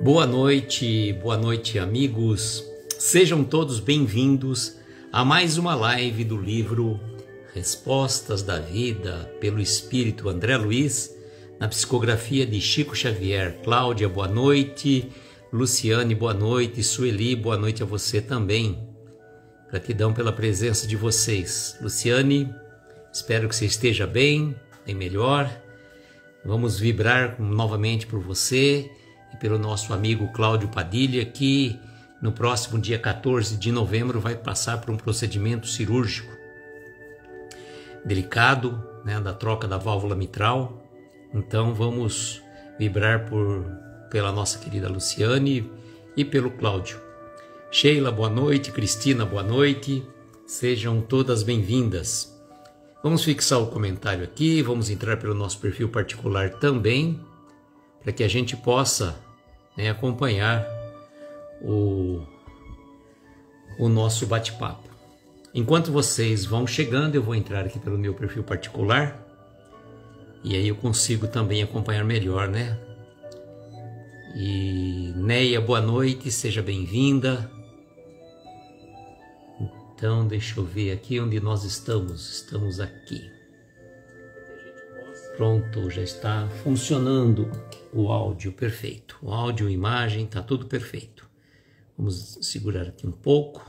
Boa noite, boa noite, amigos. Sejam todos bem-vindos a mais uma live do livro Respostas da Vida pelo Espírito André Luiz, na psicografia de Chico Xavier. Cláudia, boa noite. Luciane, boa noite. Sueli, boa noite a você também. Gratidão pela presença de vocês. Luciane, Espero que você esteja bem, bem melhor. Vamos vibrar novamente por você e pelo nosso amigo Cláudio Padilha, que no próximo dia 14 de novembro vai passar por um procedimento cirúrgico delicado, né, da troca da válvula mitral. Então vamos vibrar por pela nossa querida Luciane e pelo Cláudio. Sheila, boa noite. Cristina, boa noite. Sejam todas bem-vindas. Vamos fixar o comentário aqui, vamos entrar pelo nosso perfil particular também, para que a gente possa né, acompanhar o, o nosso bate-papo. Enquanto vocês vão chegando, eu vou entrar aqui pelo meu perfil particular e aí eu consigo também acompanhar melhor, né? E Neia, boa noite, seja bem-vinda. Então, deixa eu ver aqui onde nós estamos. Estamos aqui. Pronto, já está funcionando o áudio perfeito. O áudio, a imagem, está tudo perfeito. Vamos segurar aqui um pouco.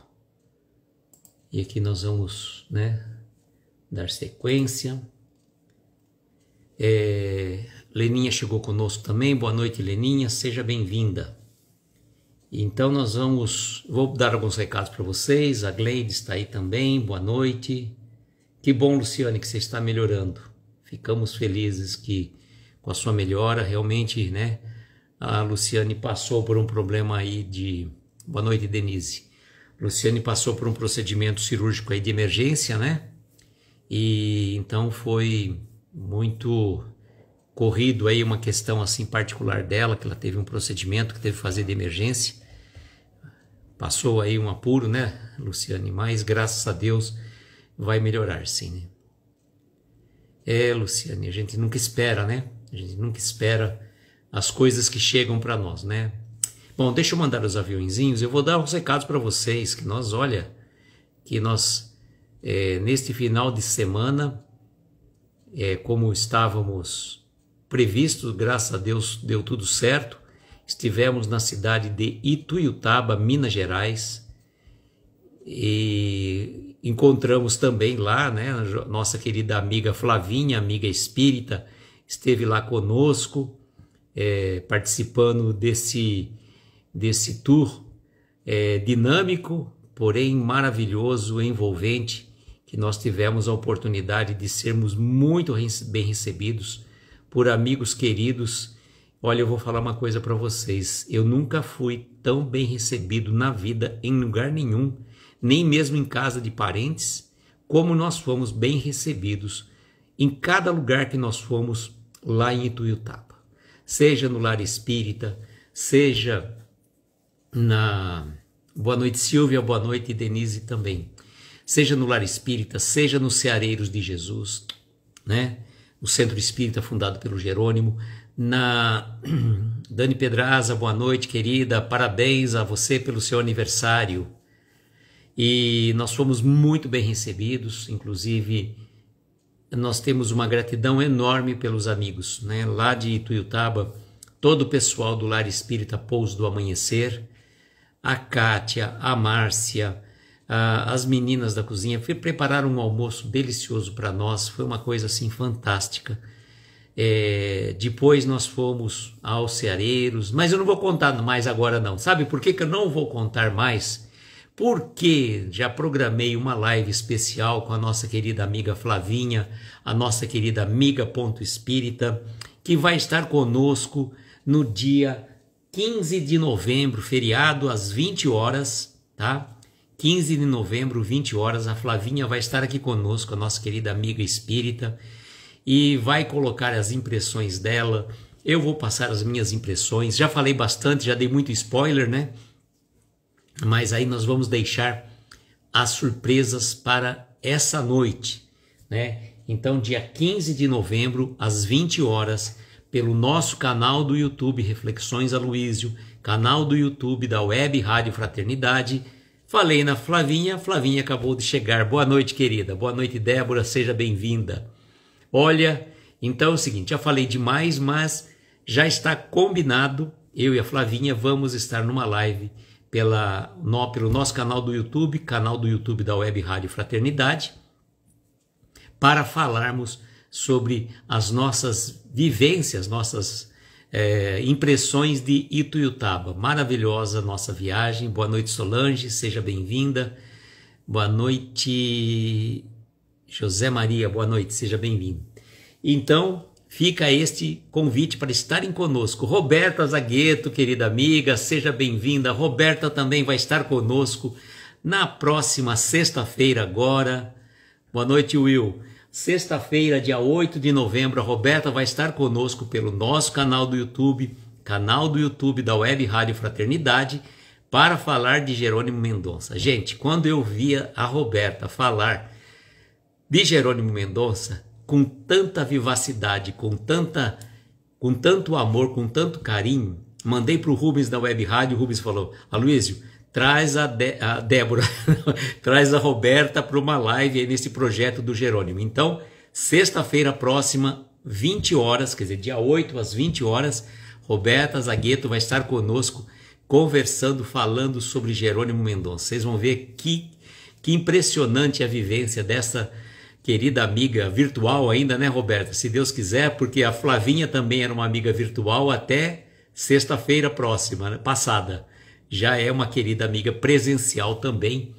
E aqui nós vamos, né, dar sequência. É, Leninha chegou conosco também. Boa noite, Leninha. Seja bem-vinda. Então nós vamos, vou dar alguns recados para vocês. A Gleide está aí também. Boa noite. Que bom, Luciane, que você está melhorando. Ficamos felizes que com a sua melhora realmente, né? A Luciane passou por um problema aí de Boa noite, Denise. Luciane passou por um procedimento cirúrgico aí de emergência, né? E então foi muito corrido aí uma questão assim particular dela, que ela teve um procedimento que teve que fazer de emergência passou aí um apuro, né, Luciane? Mas graças a Deus vai melhorar, sim. Né? É, Luciane, a gente nunca espera, né? A gente nunca espera as coisas que chegam para nós, né? Bom, deixa eu mandar os aviãozinhos. Eu vou dar uns recados para vocês que nós, olha, que nós é, neste final de semana, é, como estávamos previstos, graças a Deus deu tudo certo. Estivemos na cidade de Ituiutaba, Minas Gerais, e encontramos também lá, né, nossa querida amiga Flavinha, amiga espírita, esteve lá conosco, é, participando desse, desse tour é, dinâmico, porém maravilhoso, envolvente, que nós tivemos a oportunidade de sermos muito bem recebidos por amigos queridos Olha, eu vou falar uma coisa para vocês. Eu nunca fui tão bem recebido na vida em lugar nenhum, nem mesmo em casa de parentes, como nós fomos bem recebidos em cada lugar que nós fomos lá em Ituiutaba. Seja no lar espírita, seja na Boa noite Silvia, boa noite Denise também. Seja no lar espírita, seja nos Ceareiros de Jesus, né? O Centro Espírita fundado pelo Jerônimo, na Dani Pedraza, boa noite, querida. Parabéns a você pelo seu aniversário. E nós fomos muito bem recebidos, inclusive nós temos uma gratidão enorme pelos amigos, né? Lá de Ituiutaba, todo o pessoal do Lar Espírita Pouso do Amanhecer, a Kátia, a Márcia, a, as meninas da cozinha prepararam um almoço delicioso para nós, foi uma coisa assim fantástica. É, depois nós fomos aos Ceareiros, mas eu não vou contar mais agora não. Sabe por que, que eu não vou contar mais? Porque já programei uma live especial com a nossa querida amiga Flavinha, a nossa querida amiga Ponto Espírita, que vai estar conosco no dia 15 de novembro, feriado, às 20 horas, tá? 15 de novembro, 20 horas, a Flavinha vai estar aqui conosco, a nossa querida amiga espírita e vai colocar as impressões dela. Eu vou passar as minhas impressões. Já falei bastante, já dei muito spoiler, né? Mas aí nós vamos deixar as surpresas para essa noite, né? Então, dia 15 de novembro, às 20 horas, pelo nosso canal do YouTube Reflexões Aloísio, canal do YouTube da Web Rádio Fraternidade. Falei na Flavinha, Flavinha acabou de chegar. Boa noite, querida. Boa noite, Débora. Seja bem-vinda. Olha, então é o seguinte, já falei demais, mas já está combinado, eu e a Flavinha vamos estar numa live pela, no, pelo nosso canal do YouTube, canal do YouTube da Web Rádio Fraternidade, para falarmos sobre as nossas vivências, nossas é, impressões de Ituiutaba. Maravilhosa nossa viagem. Boa noite, Solange, seja bem-vinda. Boa noite, José Maria, boa noite, seja bem-vindo. Então, fica este convite para estarem conosco. Roberta Zagueto, querida amiga, seja bem-vinda. Roberta também vai estar conosco na próxima sexta-feira, agora. Boa noite, Will. Sexta-feira, dia 8 de novembro, a Roberta vai estar conosco pelo nosso canal do YouTube, canal do YouTube da Web Rádio Fraternidade, para falar de Jerônimo Mendonça. Gente, quando eu via a Roberta falar de Jerônimo Mendonça com tanta vivacidade, com tanta com tanto amor, com tanto carinho. Mandei para o Rubens da Web Rádio, o Rubens falou: "Aloysio, traz a, de a Débora, traz a Roberta para uma live aí nesse projeto do Jerônimo". Então, sexta-feira próxima, 20 horas, quer dizer, dia 8 às 20 horas, Roberta Zagueto vai estar conosco conversando, falando sobre Jerônimo Mendonça. Vocês vão ver que que impressionante a vivência dessa querida amiga virtual ainda, né, Roberta? Se Deus quiser, porque a Flavinha também era uma amiga virtual até sexta-feira próxima, né, passada. Já é uma querida amiga presencial também.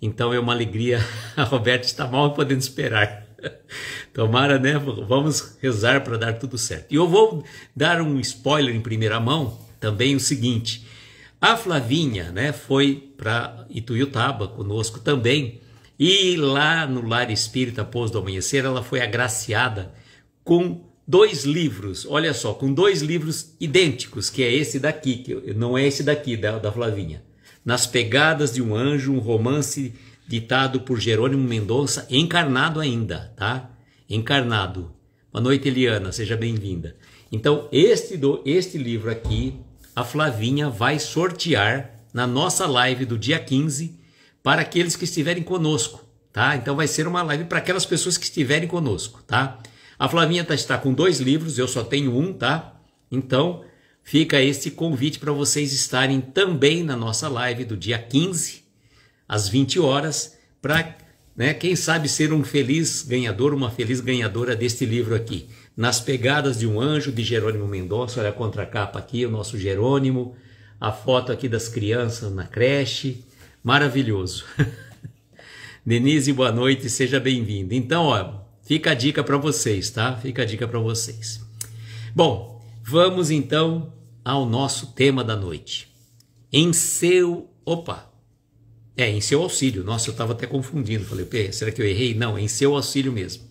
Então é uma alegria. A Roberta está mal podendo esperar. Tomara, né? Vamos rezar para dar tudo certo. E eu vou dar um spoiler em primeira mão também o seguinte. A Flavinha, né, foi para Ituiutaba conosco também e lá no Lar Espírita Pôs do Amanhecer, ela foi agraciada com dois livros, olha só, com dois livros idênticos, que é esse daqui, que não é esse daqui da, da Flavinha. Nas Pegadas de um Anjo, um romance ditado por Jerônimo Mendonça, encarnado ainda, tá? Encarnado. Boa noite, Eliana, seja bem-vinda. Então, este, do, este livro aqui, a Flavinha vai sortear na nossa live do dia 15, para aqueles que estiverem conosco, tá? Então vai ser uma live para aquelas pessoas que estiverem conosco, tá? A Flavinha tá, está com dois livros, eu só tenho um, tá? Então fica este convite para vocês estarem também na nossa live do dia 15, às 20 horas, para, né, quem sabe, ser um feliz ganhador, uma feliz ganhadora deste livro aqui. Nas Pegadas de um Anjo, de Jerônimo Mendonça, olha a contracapa aqui, o nosso Jerônimo, a foto aqui das crianças na creche, Maravilhoso. Denise, boa noite, seja bem-vinda. Então, ó, fica a dica para vocês, tá? Fica a dica para vocês. Bom, vamos então ao nosso tema da noite. Em seu, opa. É, em seu auxílio. Nossa, eu estava até confundindo. Falei, será que eu errei? Não, em seu auxílio mesmo.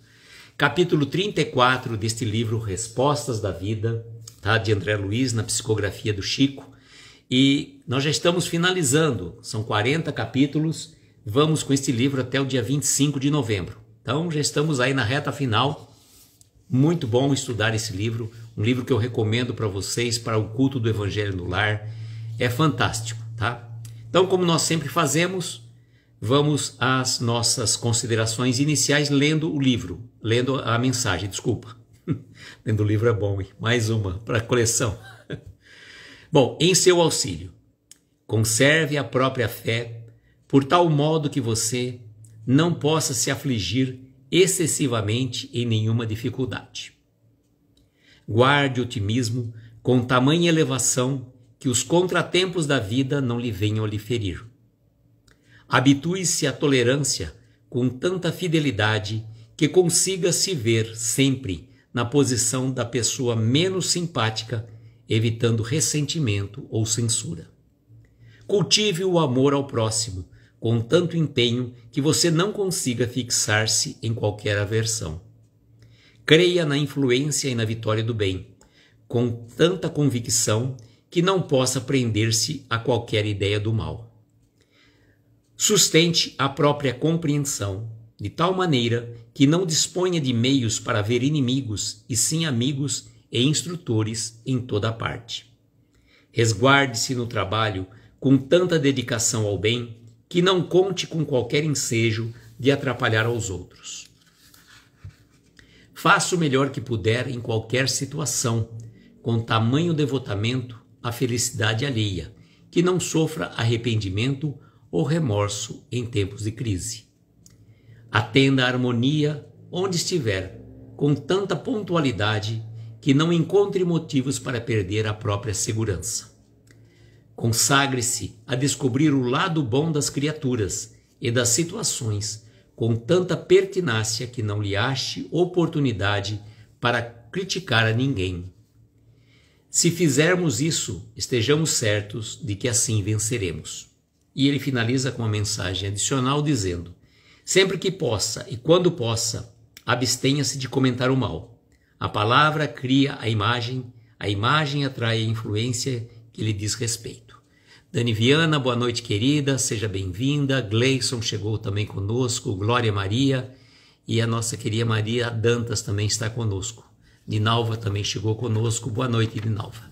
Capítulo 34 deste livro Respostas da Vida, tá? De André Luiz na psicografia do Chico e nós já estamos finalizando, são 40 capítulos, vamos com este livro até o dia 25 de novembro. Então já estamos aí na reta final. Muito bom estudar esse livro, um livro que eu recomendo para vocês para o culto do Evangelho no Lar. É fantástico, tá? Então, como nós sempre fazemos, vamos às nossas considerações iniciais lendo o livro, lendo a mensagem, desculpa. lendo o livro é bom, hein? Mais uma para a coleção. Bom, em seu auxílio, conserve a própria fé, por tal modo que você não possa se afligir excessivamente em nenhuma dificuldade. Guarde otimismo com tamanha elevação que os contratempos da vida não lhe venham lhe ferir. Habitue-se à tolerância com tanta fidelidade que consiga se ver sempre na posição da pessoa menos simpática evitando ressentimento ou censura. Cultive o amor ao próximo com tanto empenho que você não consiga fixar-se em qualquer aversão. Creia na influência e na vitória do bem, com tanta convicção que não possa prender-se a qualquer ideia do mal. Sustente a própria compreensão, de tal maneira que não disponha de meios para ver inimigos, e sim amigos e instrutores em toda parte. Resguarde-se no trabalho com tanta dedicação ao bem que não conte com qualquer ensejo de atrapalhar aos outros. Faça o melhor que puder em qualquer situação, com tamanho devotamento à felicidade alheia, que não sofra arrependimento ou remorso em tempos de crise. Atenda à harmonia onde estiver, com tanta pontualidade que não encontre motivos para perder a própria segurança. Consagre-se a descobrir o lado bom das criaturas e das situações com tanta pertinácia que não lhe ache oportunidade para criticar a ninguém. Se fizermos isso, estejamos certos de que assim venceremos. E ele finaliza com uma mensagem adicional dizendo: Sempre que possa e quando possa, abstenha-se de comentar o mal. A palavra cria a imagem, a imagem atrai a influência que lhe diz respeito. Dani Viana, boa noite, querida, seja bem-vinda. Gleison chegou também conosco, Glória Maria e a nossa querida Maria Dantas também está conosco. Ninalva também chegou conosco. Boa noite, Ninalva.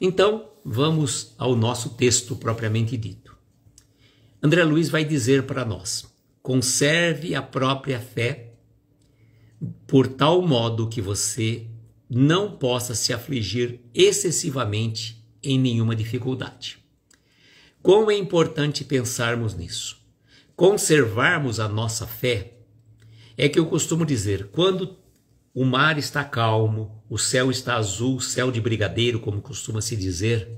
Então, vamos ao nosso texto propriamente dito. André Luiz vai dizer para nós: conserve a própria fé por tal modo que você não possa se afligir excessivamente em nenhuma dificuldade. Como é importante pensarmos nisso, conservarmos a nossa fé. É que eu costumo dizer: quando o mar está calmo, o céu está azul, céu de brigadeiro, como costuma se dizer,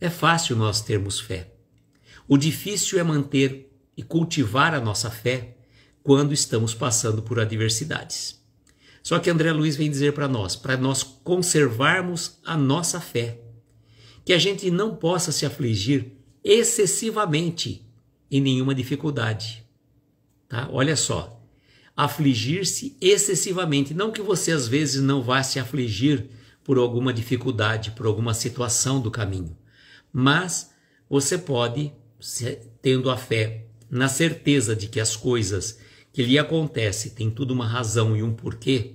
é fácil nós termos fé. O difícil é manter e cultivar a nossa fé quando estamos passando por adversidades. Só que André Luiz vem dizer para nós, para nós conservarmos a nossa fé, que a gente não possa se afligir excessivamente em nenhuma dificuldade. Tá? Olha só, afligir-se excessivamente, não que você às vezes não vá se afligir por alguma dificuldade, por alguma situação do caminho, mas você pode, tendo a fé na certeza de que as coisas que lhe acontece tem tudo uma razão e um porquê,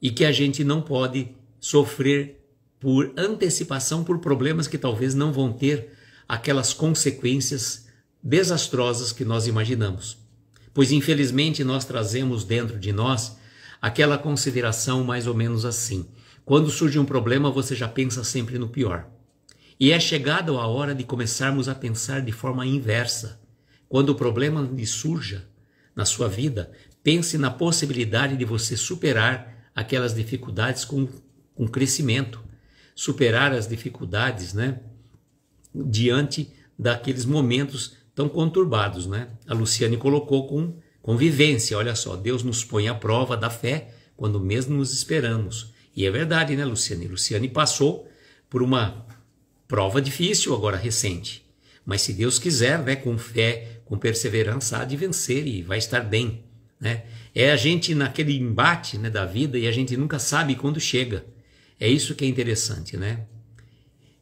e que a gente não pode sofrer por antecipação por problemas que talvez não vão ter aquelas consequências desastrosas que nós imaginamos. Pois infelizmente nós trazemos dentro de nós aquela consideração mais ou menos assim: quando surge um problema, você já pensa sempre no pior. E é chegada a hora de começarmos a pensar de forma inversa. Quando o problema lhe surja, na sua vida, pense na possibilidade de você superar aquelas dificuldades com, com crescimento, superar as dificuldades, né? Diante daqueles momentos tão conturbados, né? A Luciane colocou com convivência, olha só, Deus nos põe à prova da fé quando mesmo nos esperamos. E é verdade, né, Luciane? Luciane passou por uma prova difícil agora recente. Mas se Deus quiser, né, com fé, com perseverança, há de vencer e vai estar bem. Né? É a gente naquele embate né, da vida e a gente nunca sabe quando chega. É isso que é interessante, né?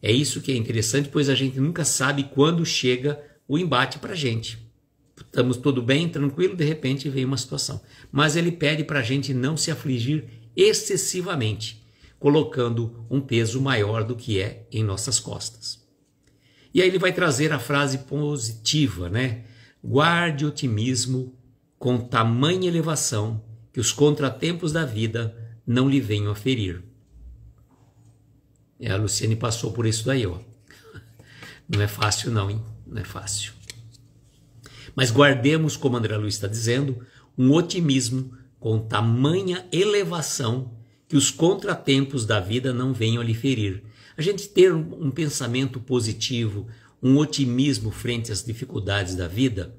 É isso que é interessante, pois a gente nunca sabe quando chega o embate para a gente. Estamos tudo bem, tranquilo, de repente vem uma situação. Mas ele pede para a gente não se afligir excessivamente, colocando um peso maior do que é em nossas costas. E aí ele vai trazer a frase positiva, né? Guarde otimismo com tamanha elevação que os contratempos da vida não lhe venham a ferir. a Luciane passou por isso daí, ó. Não é fácil não, hein? Não é fácil. Mas guardemos, como André Luiz está dizendo, um otimismo com tamanha elevação que os contratempos da vida não venham lhe ferir. A gente ter um pensamento positivo, um otimismo frente às dificuldades da vida,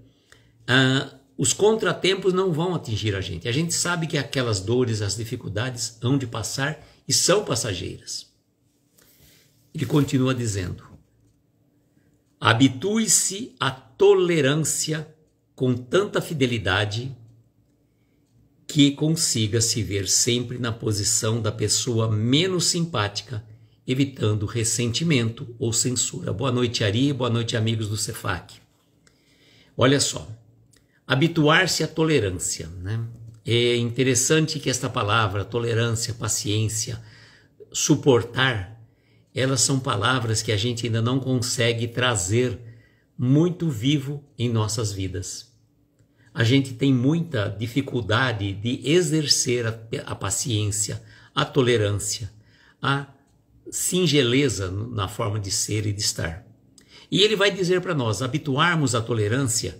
ah, os contratempos não vão atingir a gente. A gente sabe que aquelas dores, as dificuldades hão de passar e são passageiras. Ele continua dizendo: habitue-se à tolerância com tanta fidelidade que consiga se ver sempre na posição da pessoa menos simpática, evitando ressentimento ou censura. Boa noite, Ari, boa noite, amigos do Cefac. Olha só, habituar-se à tolerância. Né? É interessante que esta palavra, tolerância, paciência, suportar, elas são palavras que a gente ainda não consegue trazer muito vivo em nossas vidas a gente tem muita dificuldade de exercer a, a paciência, a tolerância, a singeleza na forma de ser e de estar. E ele vai dizer para nós habituarmos a tolerância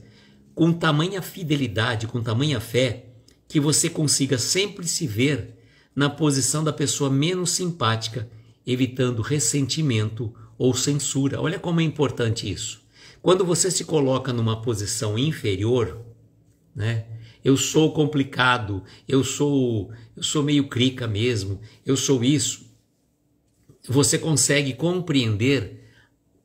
com tamanha fidelidade, com tamanha fé, que você consiga sempre se ver na posição da pessoa menos simpática, evitando ressentimento ou censura. Olha como é importante isso. Quando você se coloca numa posição inferior, né? Eu sou complicado, eu sou eu sou meio crica mesmo, eu sou isso. Você consegue compreender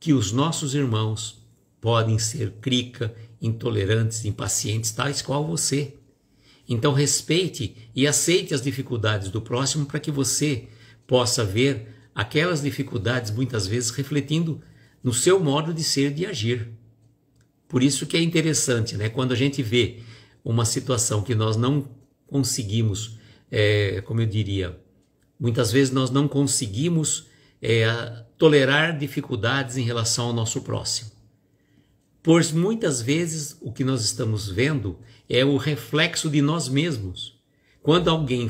que os nossos irmãos podem ser crica, intolerantes, impacientes, tais qual você. Então respeite e aceite as dificuldades do próximo para que você possa ver aquelas dificuldades muitas vezes refletindo no seu modo de ser, e de agir. Por isso que é interessante, né? Quando a gente vê uma situação que nós não conseguimos, é, como eu diria, muitas vezes nós não conseguimos é, tolerar dificuldades em relação ao nosso próximo. Pois muitas vezes o que nós estamos vendo é o reflexo de nós mesmos. Quando alguém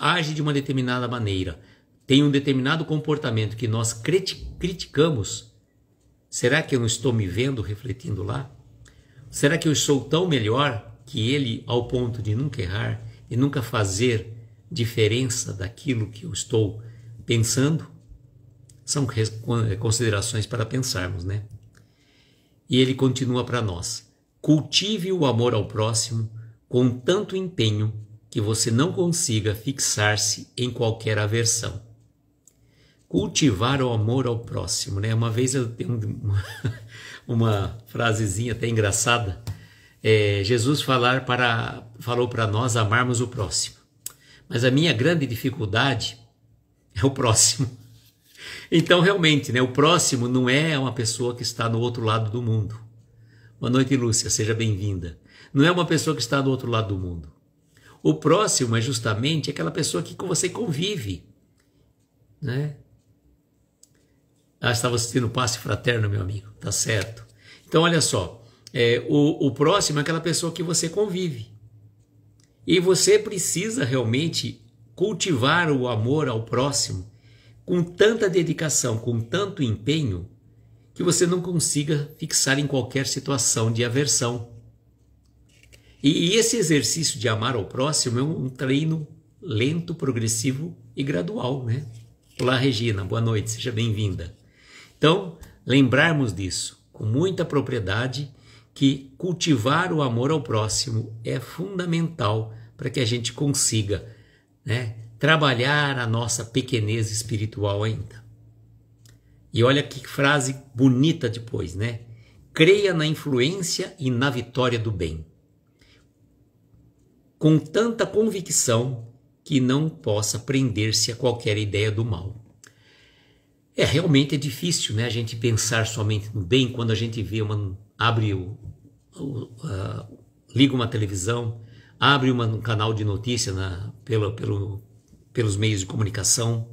age de uma determinada maneira, tem um determinado comportamento que nós criti criticamos, será que eu não estou me vendo refletindo lá? Será que eu sou tão melhor que ele, ao ponto de nunca errar e nunca fazer diferença daquilo que eu estou pensando, são eh, considerações para pensarmos, né? E ele continua para nós: cultive o amor ao próximo com tanto empenho que você não consiga fixar-se em qualquer aversão. Cultivar o amor ao próximo, né? Uma vez eu tenho uma, uma frasezinha até engraçada é, Jesus falar para, falou para nós amarmos o próximo. Mas a minha grande dificuldade é o próximo. Então, realmente, né, o próximo não é uma pessoa que está no outro lado do mundo. Boa noite, Lúcia, seja bem-vinda. Não é uma pessoa que está do outro lado do mundo. O próximo é justamente aquela pessoa que com você convive. Né? Ah, estava assistindo o passe fraterno, meu amigo, tá certo. Então, olha só. É, o, o próximo é aquela pessoa que você convive. E você precisa realmente cultivar o amor ao próximo com tanta dedicação, com tanto empenho, que você não consiga fixar em qualquer situação de aversão. E, e esse exercício de amar ao próximo é um, treino lento, progressivo e gradual, né? Olá, Regina, boa noite, seja bem-vinda. Então, lembrarmos disso com muita propriedade que cultivar o amor ao próximo é fundamental para que a gente consiga né, trabalhar a nossa pequenez espiritual ainda. E olha que frase bonita depois, né? Creia na influência e na vitória do bem. Com tanta convicção que não possa prender-se a qualquer ideia do mal. É realmente é difícil, né, a gente pensar somente no bem quando a gente vê uma abre o, o liga uma televisão, abre uma, um canal de notícia na, pelo, pelo, pelos meios de comunicação.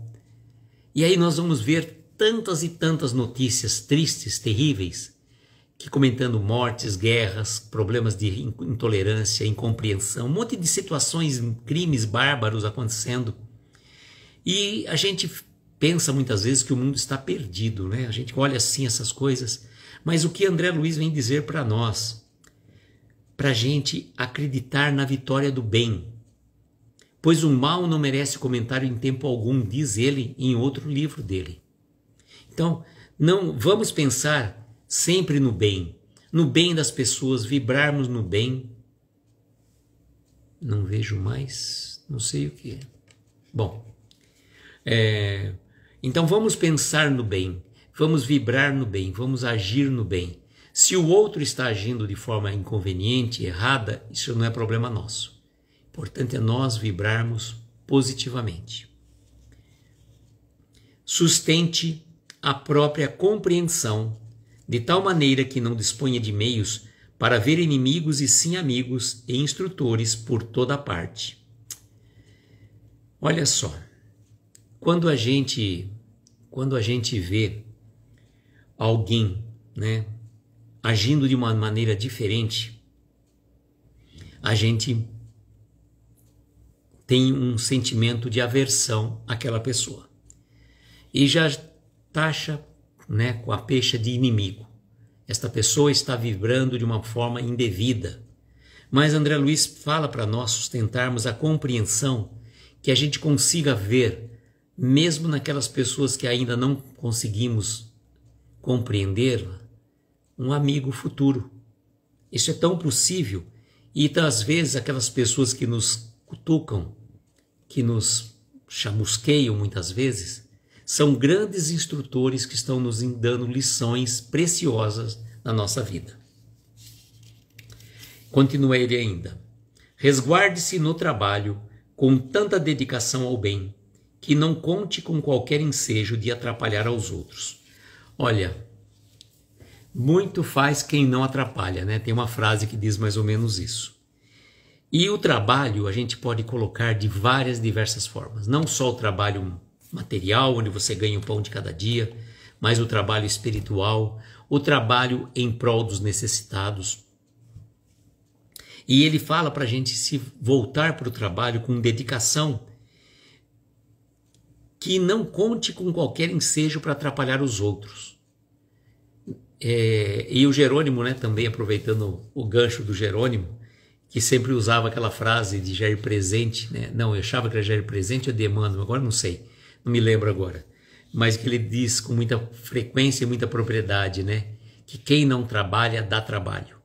E aí nós vamos ver tantas e tantas notícias tristes, terríveis, que comentando mortes, guerras, problemas de intolerância, incompreensão, um monte de situações, crimes bárbaros acontecendo. E a gente pensa muitas vezes que o mundo está perdido, né? A gente olha assim essas coisas mas o que André Luiz vem dizer para nós? Para a gente acreditar na vitória do bem. Pois o mal não merece comentário em tempo algum, diz ele em outro livro dele. Então, não vamos pensar sempre no bem, no bem das pessoas, vibrarmos no bem. Não vejo mais, não sei o que é. Bom, é, então vamos pensar no bem, Vamos vibrar no bem, vamos agir no bem. Se o outro está agindo de forma inconveniente, errada, isso não é problema nosso. O importante é nós vibrarmos positivamente. Sustente a própria compreensão, de tal maneira que não disponha de meios para ver inimigos e sim amigos e instrutores por toda parte. Olha só, quando a gente quando a gente vê alguém, né, agindo de uma maneira diferente, a gente tem um sentimento de aversão àquela pessoa. E já taxa, né, com a peixe de inimigo. Esta pessoa está vibrando de uma forma indevida. Mas André Luiz fala para nós sustentarmos a compreensão que a gente consiga ver, mesmo naquelas pessoas que ainda não conseguimos compreender um amigo futuro. Isso é tão possível e às vezes aquelas pessoas que nos cutucam, que nos chamusqueiam muitas vezes, são grandes instrutores que estão nos dando lições preciosas na nossa vida. Continua ele ainda. Resguarde-se no trabalho com tanta dedicação ao bem, que não conte com qualquer ensejo de atrapalhar aos outros. Olha, muito faz quem não atrapalha, né? Tem uma frase que diz mais ou menos isso. E o trabalho a gente pode colocar de várias diversas formas, não só o trabalho material, onde você ganha o pão de cada dia, mas o trabalho espiritual, o trabalho em prol dos necessitados. E ele fala para a gente se voltar para o trabalho com dedicação, que não conte com qualquer ensejo para atrapalhar os outros. É, e o Jerônimo, né, também aproveitando o gancho do Jerônimo, que sempre usava aquela frase de Jair presente, né? não, eu achava que era Jair presente ou demanda, agora não sei, não me lembro agora, mas que ele diz com muita frequência e muita propriedade, né, que quem não trabalha dá trabalho.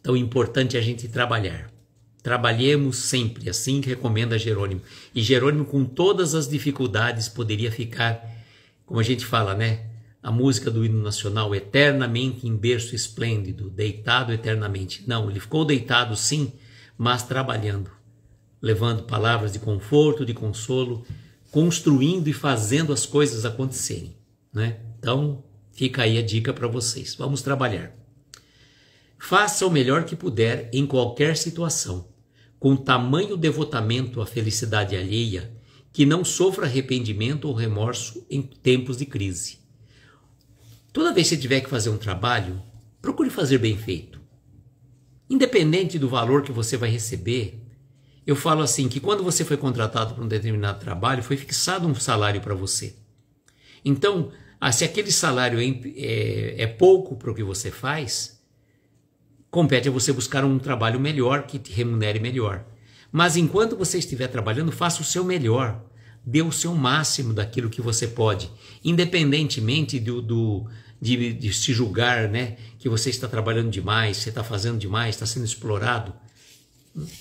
Então, o é importante é a gente trabalhar. Trabalhemos sempre, assim recomenda Jerônimo. E Jerônimo, com todas as dificuldades, poderia ficar, como a gente fala, né? A música do hino nacional, eternamente em berço esplêndido, deitado eternamente. Não, ele ficou deitado sim, mas trabalhando, levando palavras de conforto, de consolo, construindo e fazendo as coisas acontecerem, né? Então, fica aí a dica para vocês. Vamos trabalhar. Faça o melhor que puder em qualquer situação com tamanho devotamento à felicidade alheia que não sofra arrependimento ou remorso em tempos de crise. Toda vez que você tiver que fazer um trabalho, procure fazer bem feito. Independente do valor que você vai receber, eu falo assim que quando você foi contratado para um determinado trabalho, foi fixado um salário para você. Então, ah, se aquele salário é, é, é pouco para o que você faz, compete a você buscar um trabalho melhor que te remunere melhor. Mas enquanto você estiver trabalhando, faça o seu melhor. Dê o seu máximo daquilo que você pode, independentemente do, do de, de, se julgar, né? Que você está trabalhando demais, você está fazendo demais, está sendo explorado.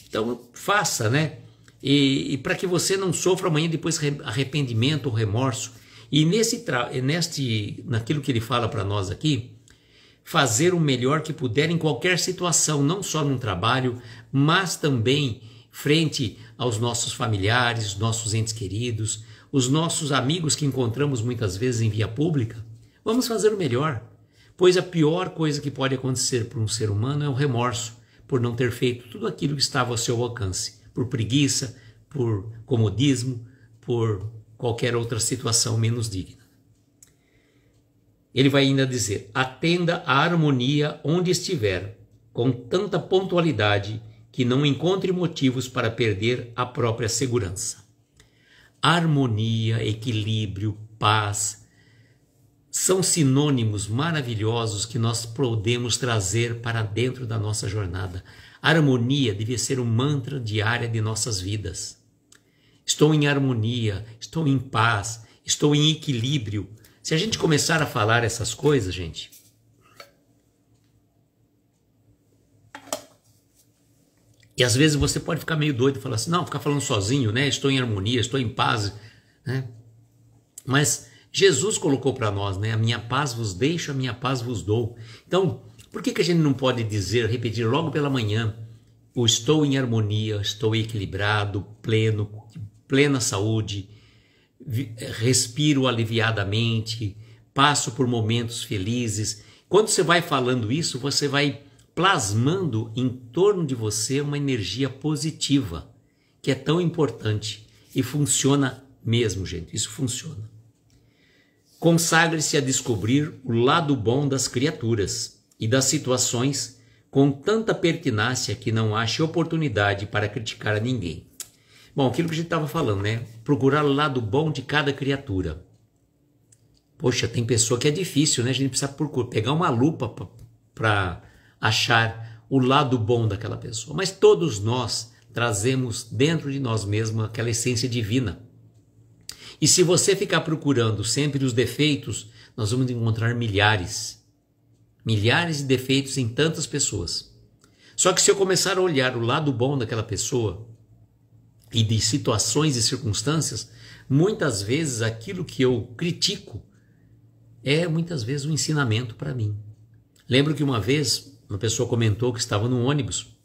Então faça, né? E, e para que você não sofra amanhã depois arrependimento ou remorso. E nesse, neste, naquilo que ele fala para nós aqui, fazer o melhor que puder em qualquer situação, não só no trabalho, mas também frente aos nossos familiares, nossos entes queridos, os nossos amigos que encontramos muitas vezes em via pública. Vamos fazer o melhor, pois a pior coisa que pode acontecer para um ser humano é o remorso por não ter feito tudo aquilo que estava ao seu alcance, por preguiça, por comodismo, por qualquer outra situação menos digna. Ele vai ainda dizer: atenda à harmonia onde estiver, com tanta pontualidade que não encontre motivos para perder a própria segurança. Harmonia, equilíbrio, paz são sinônimos maravilhosos que nós podemos trazer para dentro da nossa jornada. Harmonia devia ser o um mantra diário de nossas vidas. Estou em harmonia, estou em paz, estou em equilíbrio, se a gente começar a falar essas coisas, gente, E às vezes você pode ficar meio doido e falar assim: não, ficar falando sozinho, né? Estou em harmonia, estou em paz, né? Mas Jesus colocou para nós, né? A minha paz vos deixo, a minha paz vos dou. Então, por que, que a gente não pode dizer, repetir logo pela manhã: estou em harmonia, estou equilibrado, pleno, plena saúde, respiro aliviadamente, passo por momentos felizes. Quando você vai falando isso, você vai plasmando em torno de você uma energia positiva, que é tão importante e funciona mesmo, gente. Isso funciona. Consagre-se a descobrir o lado bom das criaturas e das situações com tanta pertinácia que não ache oportunidade para criticar a ninguém. Bom, aquilo que a gente estava falando, né? Procurar o lado bom de cada criatura. Poxa, tem pessoa que é difícil, né? A gente precisa procurar, pegar uma lupa para achar o lado bom daquela pessoa. Mas todos nós trazemos dentro de nós mesmos aquela essência divina. E se você ficar procurando sempre os defeitos, nós vamos encontrar milhares. Milhares de defeitos em tantas pessoas. Só que se eu começar a olhar o lado bom daquela pessoa, e de situações e circunstâncias, muitas vezes aquilo que eu critico é muitas vezes um ensinamento para mim. Lembro que uma vez uma pessoa comentou que estava num ônibus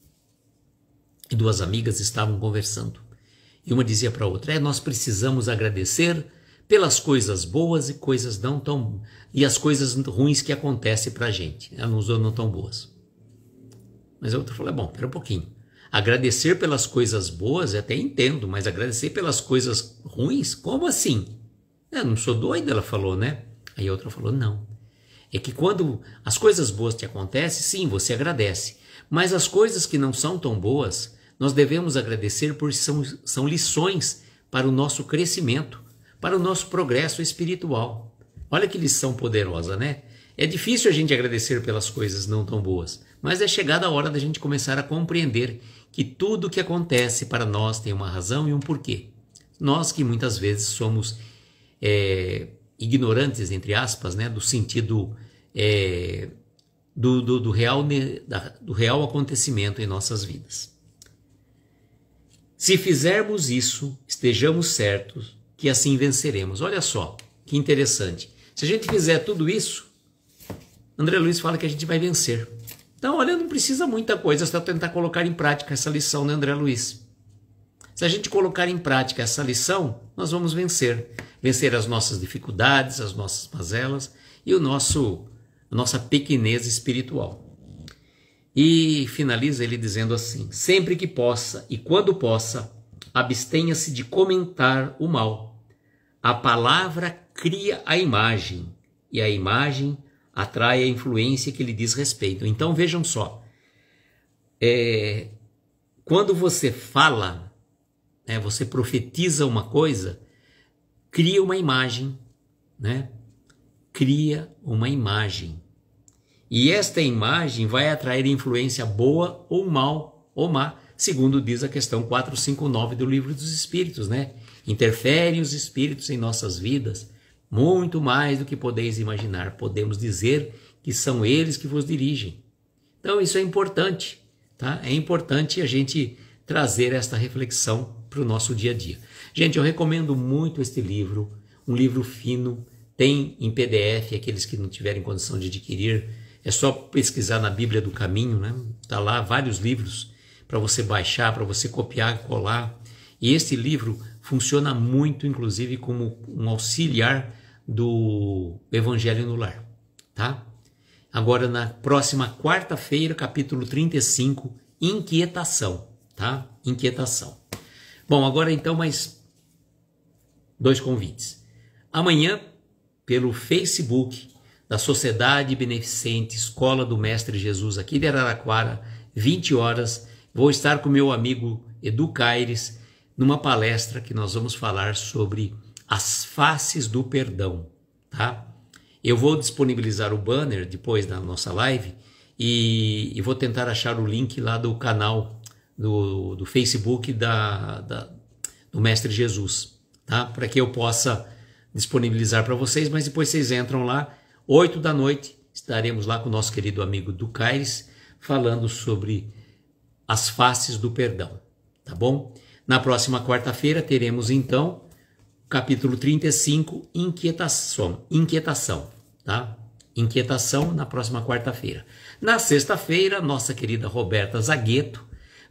e duas amigas estavam conversando. E uma dizia para a outra: "É, nós precisamos agradecer pelas coisas boas e coisas não tão e as coisas ruins que acontecem para a gente, elas não, não tão boas". Mas a outra falou: é "Bom, espera um pouquinho. Agradecer pelas coisas boas, até entendo, mas agradecer pelas coisas ruins, como assim? Eu é, não sou doida, ela falou, né? Aí a outra falou, não. É que quando as coisas boas te acontecem, sim, você agradece. Mas as coisas que não são tão boas, nós devemos agradecer porque são, são lições para o nosso crescimento, para o nosso progresso espiritual. Olha que lição poderosa, né? É difícil a gente agradecer pelas coisas não tão boas, mas é chegada a hora da gente começar a compreender que tudo o que acontece para nós tem uma razão e um porquê. Nós que muitas vezes somos é, ignorantes, entre aspas, né, do sentido é, do, do, do, real, do real acontecimento em nossas vidas. Se fizermos isso, estejamos certos que assim venceremos. Olha só, que interessante. Se a gente fizer tudo isso, André Luiz fala que a gente vai vencer. Então, olha, não precisa muita coisa, é só tentar colocar em prática essa lição de né, André Luiz. Se a gente colocar em prática essa lição, nós vamos vencer. Vencer as nossas dificuldades, as nossas mazelas e o nosso, a nossa pequenez espiritual. E finaliza ele dizendo assim: sempre que possa e quando possa, abstenha-se de comentar o mal. A palavra cria a imagem, e a imagem atrai a influência que lhe diz respeito. Então vejam só, é, quando você fala, né, você profetiza uma coisa, cria uma imagem, né? Cria uma imagem. E esta imagem vai atrair influência boa ou mal ou má, segundo diz a questão 459 do Livro dos Espíritos, né? Interfere os espíritos em nossas vidas muito mais do que podeis imaginar. Podemos dizer que são eles que vos dirigem. Então, isso é importante, tá? É importante a gente trazer esta reflexão para o nosso dia a dia. Gente, eu recomendo muito este livro, um livro fino, tem em PDF, aqueles que não tiverem condição de adquirir, é só pesquisar na Bíblia do Caminho, né? Tá lá vários livros para você baixar, para você copiar, colar. E este livro funciona muito, inclusive, como um auxiliar do Evangelho no Lar, tá? Agora, na próxima quarta-feira, capítulo 35, Inquietação, tá? Inquietação. Bom, agora então, mais dois convites. Amanhã, pelo Facebook da Sociedade Beneficente Escola do Mestre Jesus, aqui de Araraquara, 20 horas, vou estar com meu amigo Edu Caires numa palestra que nós vamos falar sobre as faces do perdão, tá? Eu vou disponibilizar o banner depois da nossa live e, e vou tentar achar o link lá do canal do, do Facebook da, da, do Mestre Jesus, tá? Para que eu possa disponibilizar para vocês, mas depois vocês entram lá, 8 da noite, estaremos lá com o nosso querido amigo Ducaires, falando sobre as faces do perdão, tá bom? Na próxima quarta-feira teremos então capítulo 35, inquietação, inquietação, tá? Inquietação na próxima quarta-feira. Na sexta-feira, nossa querida Roberta Zagueto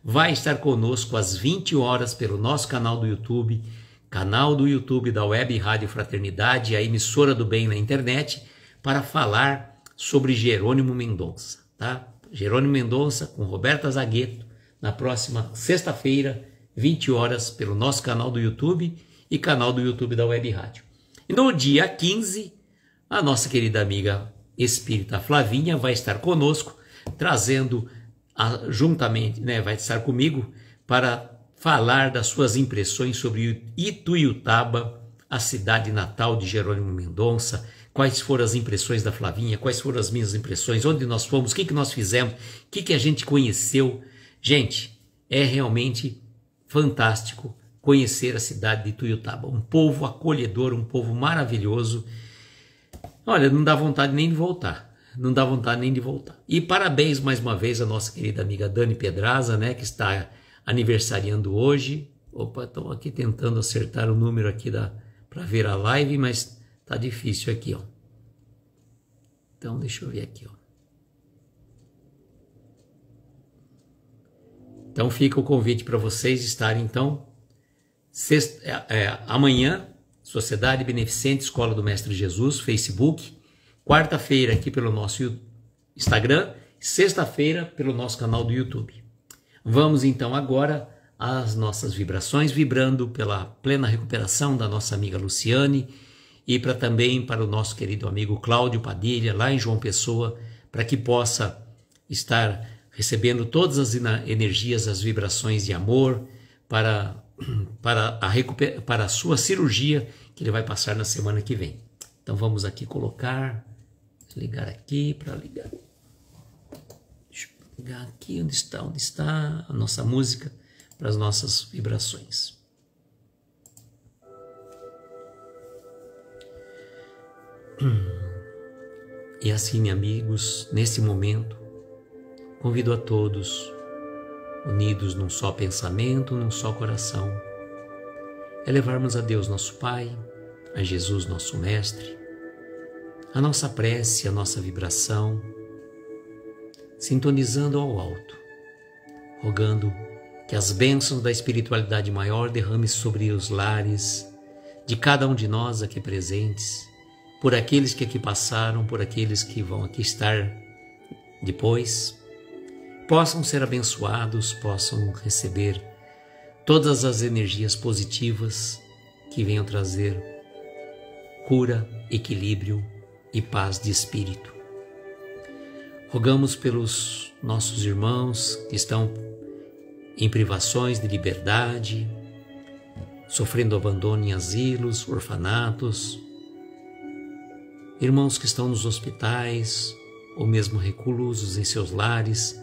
vai estar conosco às 20 horas pelo nosso canal do YouTube, canal do YouTube da Web Rádio Fraternidade, a emissora do bem na internet, para falar sobre Jerônimo Mendonça, tá? Jerônimo Mendonça com Roberta Zagueto na próxima sexta-feira 20 horas, pelo nosso canal do YouTube e canal do YouTube da Web Rádio. E no dia 15, a nossa querida amiga espírita Flavinha vai estar conosco, trazendo a, juntamente, né, vai estar comigo para falar das suas impressões sobre Ituiutaba, a cidade natal de Jerônimo Mendonça, quais foram as impressões da Flavinha, quais foram as minhas impressões, onde nós fomos, o que, que nós fizemos, o que, que a gente conheceu. Gente, é realmente fantástico conhecer a cidade de Tuiutaba. Um povo acolhedor, um povo maravilhoso. Olha, não dá vontade nem de voltar. Não dá vontade nem de voltar. E parabéns mais uma vez à nossa querida amiga Dani Pedraza, né, que está aniversariando hoje. Opa, estou aqui tentando acertar o número aqui para ver a live, mas tá difícil aqui, ó. Então deixa eu ver aqui, ó. Então fica o convite para vocês estarem então sexta, é, é, amanhã, Sociedade Beneficente Escola do Mestre Jesus, Facebook, quarta-feira aqui pelo nosso Instagram, sexta-feira pelo nosso canal do YouTube. Vamos então agora às nossas vibrações, vibrando pela plena recuperação da nossa amiga Luciane e para também para o nosso querido amigo Cláudio Padilha, lá em João Pessoa, para que possa estar recebendo todas as energias, as vibrações de amor para para a recuper... para a sua cirurgia que ele vai passar na semana que vem. Então vamos aqui colocar, ligar aqui para ligar. Deixa eu ligar aqui onde está, onde está a nossa música para as nossas vibrações. Hum. E assim, amigos, nesse momento Convido a todos, unidos num só pensamento, num só coração, a elevarmos a Deus nosso Pai, a Jesus nosso Mestre, a nossa prece, a nossa vibração, sintonizando ao alto, rogando que as bênçãos da espiritualidade maior derrame sobre os lares de cada um de nós aqui presentes, por aqueles que aqui passaram, por aqueles que vão aqui estar depois possam ser abençoados, possam receber todas as energias positivas que venham trazer cura, equilíbrio e paz de espírito. Rogamos pelos nossos irmãos que estão em privações de liberdade, sofrendo abandono em asilos, orfanatos, irmãos que estão nos hospitais ou mesmo reclusos em seus lares,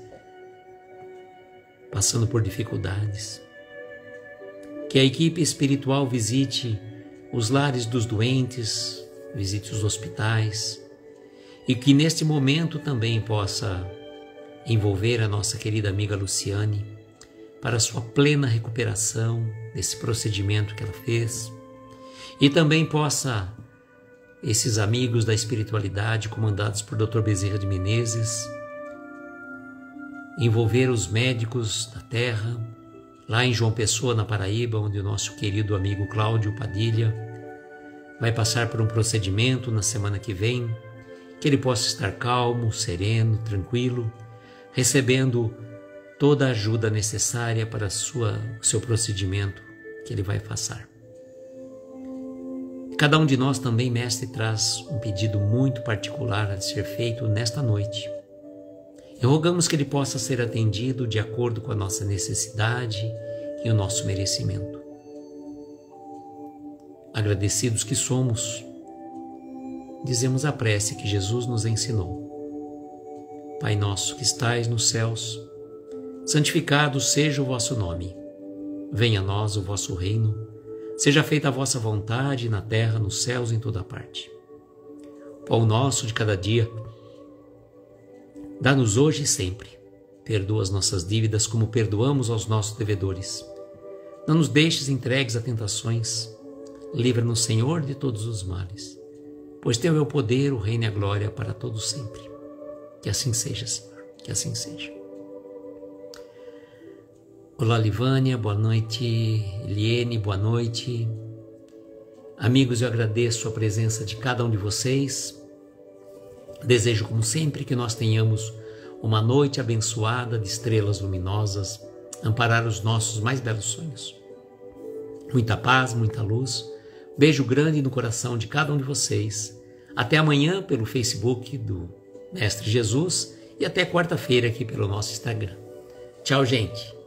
passando por dificuldades. Que a equipe espiritual visite os lares dos doentes, visite os hospitais e que neste momento também possa envolver a nossa querida amiga Luciane para sua plena recuperação desse procedimento que ela fez e também possa esses amigos da espiritualidade comandados por Dr. Bezerra de Menezes envolver os médicos da terra, lá em João Pessoa, na Paraíba, onde o nosso querido amigo Cláudio Padilha vai passar por um procedimento na semana que vem, que ele possa estar calmo, sereno, tranquilo, recebendo toda a ajuda necessária para sua, seu procedimento que ele vai passar. Cada um de nós também, mestre, traz um pedido muito particular a ser feito nesta noite. E rogamos que ele possa ser atendido de acordo com a nossa necessidade e o nosso merecimento. Agradecidos que somos, dizemos a prece que Jesus nos ensinou. Pai nosso que estais nos céus, santificado seja o vosso nome. Venha a nós o vosso reino. Seja feita a vossa vontade na terra, nos céus, em toda parte. O pão nosso de cada dia, Dá-nos hoje e sempre. Perdoa as nossas dívidas como perdoamos aos nossos devedores. Não nos deixes entregues a tentações. Livra-nos, Senhor, de todos os males. Pois teu é o poder, o reino e a glória para todos sempre. Que assim seja, Senhor. Que assim seja. Olá, Livânia, boa noite. Eliene. boa noite. Amigos, eu agradeço a presença de cada um de vocês. Desejo, como sempre, que nós tenhamos uma noite abençoada de estrelas luminosas, amparar os nossos mais belos sonhos. Muita paz, muita luz. Beijo grande no coração de cada um de vocês. Até amanhã pelo Facebook do Mestre Jesus e até quarta-feira aqui pelo nosso Instagram. Tchau, gente.